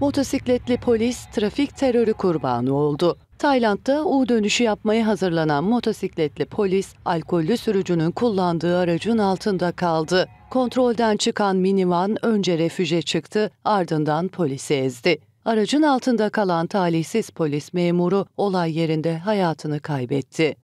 motosikletli polis trafik terörü kurbanı oldu. Tayland'da U dönüşü yapmaya hazırlanan motosikletli polis, alkollü sürücünün kullandığı aracın altında kaldı. Kontrolden çıkan minivan önce refüje çıktı, ardından polisi ezdi. Aracın altında kalan talihsiz polis memuru olay yerinde hayatını kaybetti.